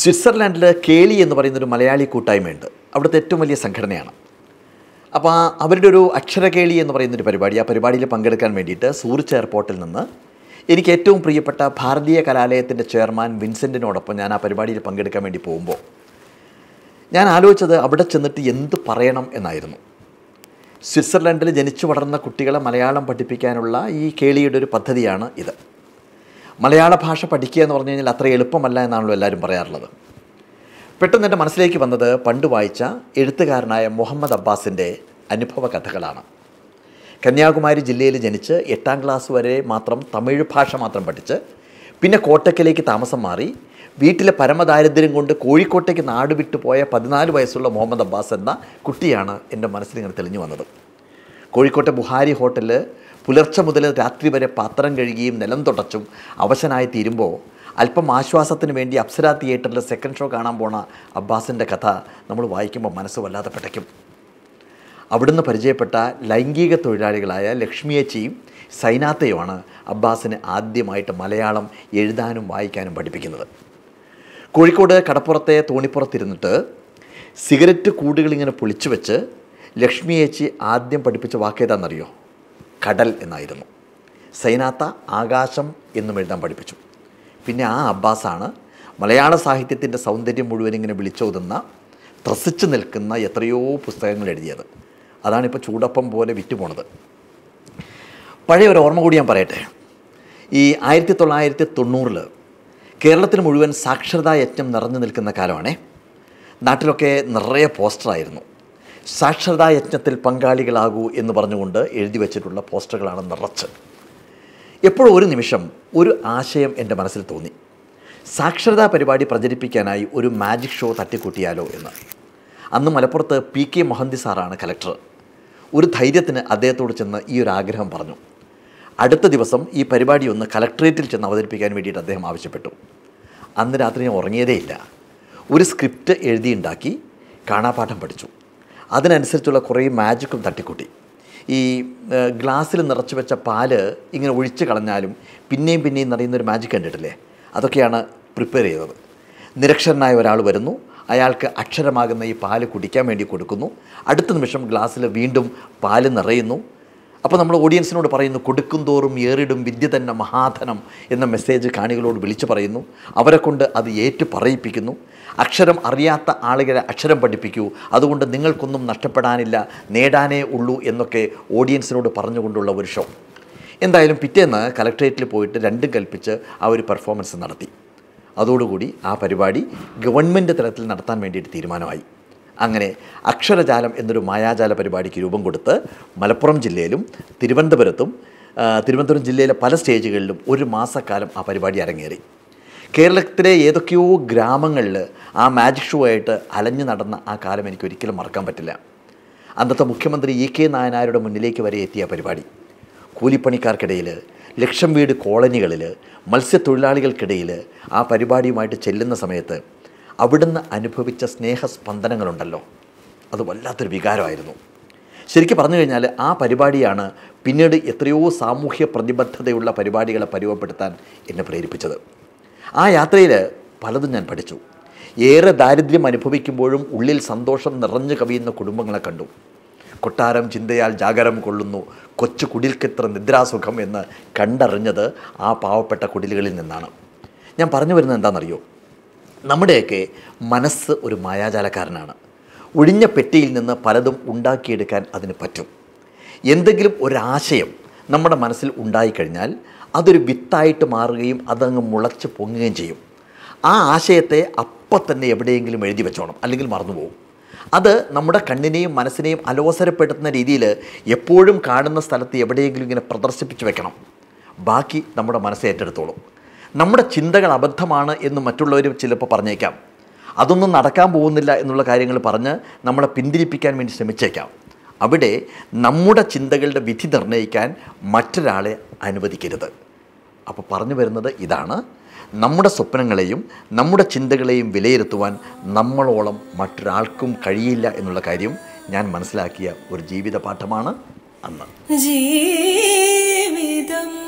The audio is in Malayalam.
സ്വിറ്റ്സർലാൻഡിൽ കേളി എന്ന് പറയുന്ന ഒരു മലയാളി കൂട്ടായ്മയുണ്ട് അവിടുത്തെ ഏറ്റവും വലിയ സംഘടനയാണ് അപ്പോൾ അവരുടെ ഒരു അക്ഷരകേളി എന്ന് പറയുന്നൊരു പരിപാടി ആ പരിപാടിയിൽ പങ്കെടുക്കാൻ വേണ്ടിയിട്ട് സൂറിച്ച് എയർപോർട്ടിൽ നിന്ന് എനിക്ക് ഏറ്റവും പ്രിയപ്പെട്ട ഭാരതീയ കലാലയത്തിൻ്റെ ചെയർമാൻ വിൻസെൻറ്റിനോടൊപ്പം ഞാൻ ആ പരിപാടിയിൽ പങ്കെടുക്കാൻ വേണ്ടി പോകുമ്പോൾ ഞാൻ ആലോചിച്ചത് അവിടെ ചെന്നിട്ട് എന്ത് പറയണം എന്നായിരുന്നു സ്വിറ്റ്സർലൻഡിൽ ജനിച്ചു വളർന്ന കുട്ടികളെ മലയാളം പഠിപ്പിക്കാനുള്ള ഈ കേളിയുടെ ഒരു പദ്ധതിയാണ് ഇത് മലയാള ഭാഷ പഠിക്കുക എന്ന് പറഞ്ഞു കഴിഞ്ഞാൽ അത്ര എളുപ്പമല്ല എന്നാണല്ലോ എല്ലാവരും പറയാറുള്ളത് പെട്ടെന്ന് എൻ്റെ മനസ്സിലേക്ക് വന്നത് പണ്ട് വായിച്ച എഴുത്തുകാരനായ മുഹമ്മദ് അബ്ബാസിൻ്റെ അനുഭവ കഥകളാണ് കന്യാകുമാരി ജില്ലയിൽ ജനിച്ച് എട്ടാം ക്ലാസ് വരെ മാത്രം തമിഴ് ഭാഷ മാത്രം പഠിച്ച് പിന്നെ കോട്ടയ്ക്കലേക്ക് താമസം മാറി വീട്ടിലെ പരമദാരിദ്ര്യം കൊണ്ട് കോഴിക്കോട്ടേക്ക് നാട് വിട്ടുപോയ പതിനാല് വയസ്സുള്ള മുഹമ്മദ് അബ്ബാസ് എന്ന കുട്ടിയാണ് എൻ്റെ മനസ്സിൽ ഇങ്ങനെ തെളിഞ്ഞു വന്നത് കോഴിക്കോട്ടെ ബുഹാരി ഹോട്ടലിൽ പുലർച്ചെ മുതൽ രാത്രി വരെ പാത്രം കഴുകിയും നിലം തുടച്ചും അവശനായി തീരുമ്പോൾ അല്പം ആശ്വാസത്തിന് വേണ്ടി അപ്സരാ തിയേറ്ററിൽ സെക്കൻഡ് ഷോ കാണാൻ പോണ അബ്ബാസിൻ്റെ കഥ നമ്മൾ വായിക്കുമ്പോൾ മനസ്സ് വല്ലാതെ പെട്ടയ്ക്കും അവിടുന്ന് പരിചയപ്പെട്ട ലൈംഗിക തൊഴിലാളികളായ ലക്ഷ്മിയച്ചിയും സൈനാത്തയുമാണ് അബ്ബാസിന് ആദ്യമായിട്ട് മലയാളം എഴുതാനും വായിക്കാനും പഠിപ്പിക്കുന്നത് കോഴിക്കോട് കടപ്പുറത്തെ തോണിപ്പുറത്തിരുന്നിട്ട് സിഗരറ്റ് കൂടുകളിങ്ങനെ പൊളിച്ചു വെച്ച് ലക്ഷ്മിയേച്ചി ആദ്യം പഠിപ്പിച്ച വാക്കേതാണെന്നറിയോ കടൽ എന്നായിരുന്നു സൈനാത്ത ആകാശം എന്നും എഴുതാൻ പഠിപ്പിച്ചു പിന്നെ ആ അബ്ബാസാണ് മലയാള സാഹിത്യത്തിൻ്റെ സൗന്ദര്യം മുഴുവൻ ഇങ്ങനെ വിളിച്ചോതുന്ന ത്രസിച്ചു നിൽക്കുന്ന എത്രയോ പുസ്തകങ്ങൾ എഴുതിയത് അതാണിപ്പോൾ ചൂടപ്പം പോലെ വിറ്റുപോണത് പഴയ ഒരു ഓർമ്മ കൂടി ഞാൻ പറയട്ടെ ഈ ആയിരത്തി തൊള്ളായിരത്തി തൊണ്ണൂറിൽ കേരളത്തിൽ മുഴുവൻ സാക്ഷരതാ യജ്ഞം നിറഞ്ഞു നിൽക്കുന്ന കാലമാണേ നാട്ടിലൊക്കെ നിറയെ പോസ്റ്ററായിരുന്നു സാക്ഷരതാ യജ്ഞത്തിൽ പങ്കാളികളാകൂ എന്ന് പറഞ്ഞുകൊണ്ട് എഴുതി വച്ചിട്ടുള്ള പോസ്റ്ററുകളാണ് നിറച്ച് എപ്പോഴും ഒരു നിമിഷം ഒരു ആശയം എൻ്റെ മനസ്സിൽ തോന്നി സാക്ഷരതാ പരിപാടി പ്രചരിപ്പിക്കാനായി ഒരു മാജിക് ഷോ തട്ടിക്കൂട്ടിയാലോ എന്ന് അന്ന് മലപ്പുറത്ത് പി കെ മൊഹന്തി സാറാണ് കലക്ടർ ഒരു ധൈര്യത്തിന് അദ്ദേഹത്തോട് ചെന്ന് ഈ ഒരു ആഗ്രഹം പറഞ്ഞു അടുത്ത ദിവസം ഈ പരിപാടി ഒന്ന് കലക്ടറേറ്റിൽ ചെന്ന് അവതരിപ്പിക്കാൻ വേണ്ടിയിട്ട് അദ്ദേഹം ആവശ്യപ്പെട്ടു അന്ന് രാത്രി ഞാൻ ഉറങ്ങിയതേയില്ല ഒരു സ്ക്രിപ്റ്റ് എഴുതിയുണ്ടാക്കി കാണാപാഠം പഠിച്ചു അതിനനുസരിച്ചുള്ള കുറേ മാജിക്കും തട്ടിക്കൂട്ടി ഈ ഗ്ലാസ്സിൽ നിറച്ചു വെച്ച പാല് ഇങ്ങനെ ഒഴിച്ച് കളഞ്ഞാലും പിന്നെയും പിന്നെയും നിറയുന്നൊരു മാജിക് കണ്ടിട്ടില്ലേ അതൊക്കെയാണ് പ്രിപ്പയർ ചെയ്തത് നിരക്ഷരനായ ഒരാൾ വരുന്നു അയാൾക്ക് അക്ഷരമാകുന്ന ഈ പാല് കുടിക്കാൻ വേണ്ടി കൊടുക്കുന്നു അടുത്ത നിമിഷം ഗ്ലാസ്സിൽ വീണ്ടും പാല് നിറയുന്നു അപ്പോൾ നമ്മൾ ഓഡിയൻസിനോട് പറയുന്നു തോറും ഏറിടും വിദ്യ തന്നെ മഹാധനം എന്ന മെസ്സേജ് കാണികളോട് വിളിച്ചു പറയുന്നു അവരെ കൊണ്ട് അത് ഏറ്റു പറയിപ്പിക്കുന്നു അക്ഷരം അറിയാത്ത ആളുകളെ അക്ഷരം പഠിപ്പിക്കൂ അതുകൊണ്ട് നിങ്ങൾക്കൊന്നും നഷ്ടപ്പെടാനില്ല നേടാനേ ഉള്ളൂ എന്നൊക്കെ ഓഡിയൻസിനോട് പറഞ്ഞുകൊണ്ടുള്ള ഒരു ഷോ എന്തായാലും പിറ്റേന്ന് കലക്ട്രേറ്റിൽ പോയിട്ട് രണ്ടും കൽപ്പിച്ച് ആ ഒരു പെർഫോമൻസ് നടത്തി അതോടുകൂടി ആ പരിപാടി ഗവൺമെൻറ് തലത്തിൽ നടത്താൻ വേണ്ടിയിട്ട് തീരുമാനമായി അങ്ങനെ അക്ഷരജാലം എന്നൊരു മായാജാല പരിപാടിക്ക് രൂപം കൊടുത്ത് മലപ്പുറം ജില്ലയിലും തിരുവനന്തപുരത്തും തിരുവനന്തപുരം ജില്ലയിലെ പല സ്റ്റേജുകളിലും ഒരു മാസക്കാലം ആ പരിപാടി അരങ്ങേറി കേരളത്തിലെ ഏതൊക്കെയോ ഗ്രാമങ്ങളിൽ ആ മാജിക് ഷോ ആയിട്ട് അലഞ്ഞു നടന്ന ആ കാലം എനിക്ക് ഒരിക്കലും മറക്കാൻ പറ്റില്ല അന്നത്തെ മുഖ്യമന്ത്രി ഇ കെ നായനാരുടെ മുന്നിലേക്ക് വരെ എത്തിയ പരിപാടി കൂലിപ്പണിക്കാർക്കിടയിൽ ലക്ഷം വീട് കോളനികളിൽ മത്സ്യത്തൊഴിലാളികൾക്കിടയിൽ ആ പരിപാടിയുമായിട്ട് ചെല്ലുന്ന സമയത്ത് അവിടുന്ന് അനുഭവിച്ച സ്നേഹസ്പന്ദനങ്ങളുണ്ടല്ലോ അത് വല്ലാത്തൊരു വികാരമായിരുന്നു ശരിക്കും പറഞ്ഞു കഴിഞ്ഞാൽ ആ പരിപാടിയാണ് പിന്നീട് എത്രയോ സാമൂഹ്യ പ്രതിബദ്ധതയുള്ള പരിപാടികളെ പരിവപ്പെടുത്താൻ എന്നെ പ്രേരിപ്പിച്ചത് ആ യാത്രയിൽ പലതും ഞാൻ പഠിച്ചു ഏറെ ദാരിദ്ര്യം അനുഭവിക്കുമ്പോഴും ഉള്ളിൽ സന്തോഷം നിറഞ്ഞു കവിയുന്ന കുടുംബങ്ങളെ കണ്ടു കൊട്ടാരം ചിന്തയാൽ ജാഗരം കൊള്ളുന്നു കൊച്ചു കുടിൽക്കെത്ര നിദ്രാസുഖം എന്ന് കണ്ടറിഞ്ഞത് ആ പാവപ്പെട്ട കുടിലുകളിൽ നിന്നാണ് ഞാൻ പറഞ്ഞു വരുന്നത് എന്താണെന്നറിയോ നമ്മുടെയൊക്കെ മനസ്സ് ഒരു മായാജാലക്കാരനാണ് ഒഴിഞ്ഞ പെട്ടിയിൽ നിന്ന് പലതും ഉണ്ടാക്കിയെടുക്കാൻ അതിന് പറ്റും എന്തെങ്കിലും ഒരാശയം നമ്മുടെ മനസ്സിൽ ഉണ്ടായിക്കഴിഞ്ഞാൽ അതൊരു വിത്തായിട്ട് മാറുകയും അതങ്ങ് മുളച്ച് പൊങ്ങുകയും ചെയ്യും ആ ആശയത്തെ അപ്പം തന്നെ എവിടെയെങ്കിലും എഴുതി വെച്ചോണം അല്ലെങ്കിൽ മറന്നുപോകും അത് നമ്മുടെ കണ്ണിനെയും മനസ്സിനെയും അലോസരപ്പെടുത്തുന്ന രീതിയിൽ എപ്പോഴും കാണുന്ന സ്ഥലത്ത് എവിടെയെങ്കിലും ഇങ്ങനെ പ്രദർശിപ്പിച്ച് വെക്കണം ബാക്കി നമ്മുടെ മനസ്സേറ്റെടുത്തോളും നമ്മുടെ ചിന്തകൾ അബദ്ധമാണ് എന്ന് മറ്റുള്ളവർ ചിലപ്പോൾ പറഞ്ഞേക്കാം അതൊന്നും നടക്കാൻ പോകുന്നില്ല എന്നുള്ള കാര്യങ്ങൾ പറഞ്ഞ് നമ്മളെ പിന്തിരിപ്പിക്കാൻ വേണ്ടി ശ്രമിച്ചേക്കാം അവിടെ നമ്മുടെ ചിന്തകളുടെ വിധി നിർണ്ണയിക്കാൻ മറ്റൊരാളെ അനുവദിക്കരുത് അപ്പോൾ പറഞ്ഞു വരുന്നത് ഇതാണ് നമ്മുടെ സ്വപ്നങ്ങളെയും നമ്മുടെ ചിന്തകളെയും വിലയിരുത്തുവാൻ നമ്മളോളം മറ്റൊരാൾക്കും കഴിയില്ല എന്നുള്ള കാര്യം ഞാൻ മനസ്സിലാക്കിയ ഒരു ജീവിത പാഠമാണ് അന്ന് ജീവിതം